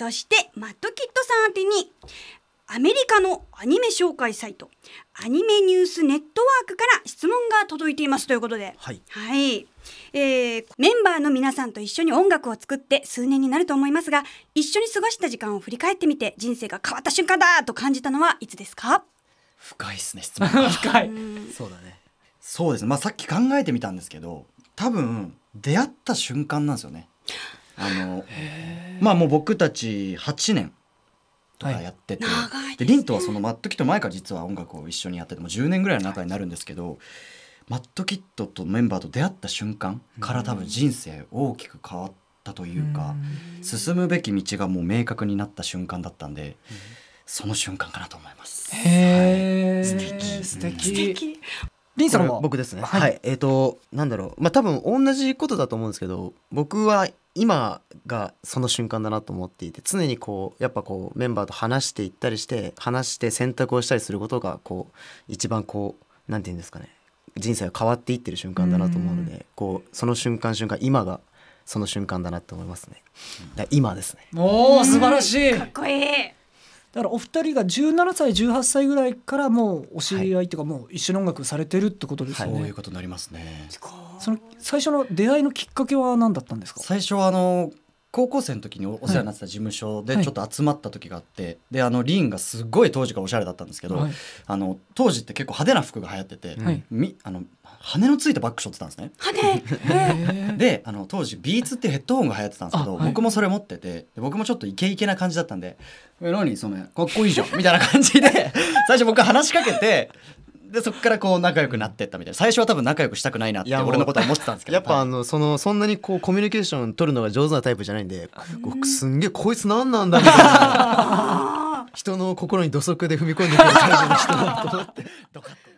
そしてマッドキッドさん宛てにアメリカのアニメ紹介サイトアニメニュースネットワークから質問が届いていますということで、はい、はい、えー、メンバーの皆さんと一緒に音楽を作って数年になると思いますが一緒に過ごした時間を振り返ってみて人生が変わった瞬間だと感じたのはいつですか深いですね質問 深いそうだねそうですねまあさっき考えてみたんですけど多分出会った瞬間なんですよねあのまあもう僕たち8年とかやってて、はい、で、ね、リンとはそのマットキット前から実は音楽を一緒にやっててもう10年ぐらいの中になるんですけど、はい、マットキットとメンバーと出会った瞬間から多分人生大きく変わったというか、う進むべき道がもう明確になった瞬間だったんで。その瞬間かなと思います。へー、はい、素敵素敵。素敵リンさんは僕ですね。はい、はい、えっ、ー、となんだろうまあ多分同じことだと思うんですけど僕は今がその瞬間だなと思っていて常にこうやっぱこうメンバーと話していったりして話して選択をしたりすることがこう一番こうんて言うんですかね人生が変わっていってる瞬間だなと思うのでこうその瞬間瞬間今がその瞬間だなと思いますね。今ですね。おお素晴らしい。かっこいい。だからお二人が17歳18歳ぐらいからもうお知り合いというかもう一緒に音楽されてるってことですよね、はい、そういうことになりますね。すごい。その最初の出会いのきっかけは何だったんですか最初はあの高校生の時にお世話になってた事務所でちょっと集まった時があって、はい、であのリンがすごい当時からおしゃれだったんですけど、はい、あの当時って結構派手な服が流行ってて、はい、みあの羽のついたバッグ背負ってたんですね。であの当時ビーツってヘッドホンが流行ってたんですけど、僕もそれ持ってて僕もちょっとイケイケな感じだったんで「何そのかっこいいじゃん」みたいな感じで最初僕話しかけてでそこからこう仲良くなってったみたいな最初は多分仲良くしたくないなって俺のことは思ってたんですけどやっぱあのそのそんなにこうコミュニケーション取るのが上手なタイプじゃないんですんげえこいつ何なんだみたいな 人の心に土足で踏み込んでくる感じの人だと思って。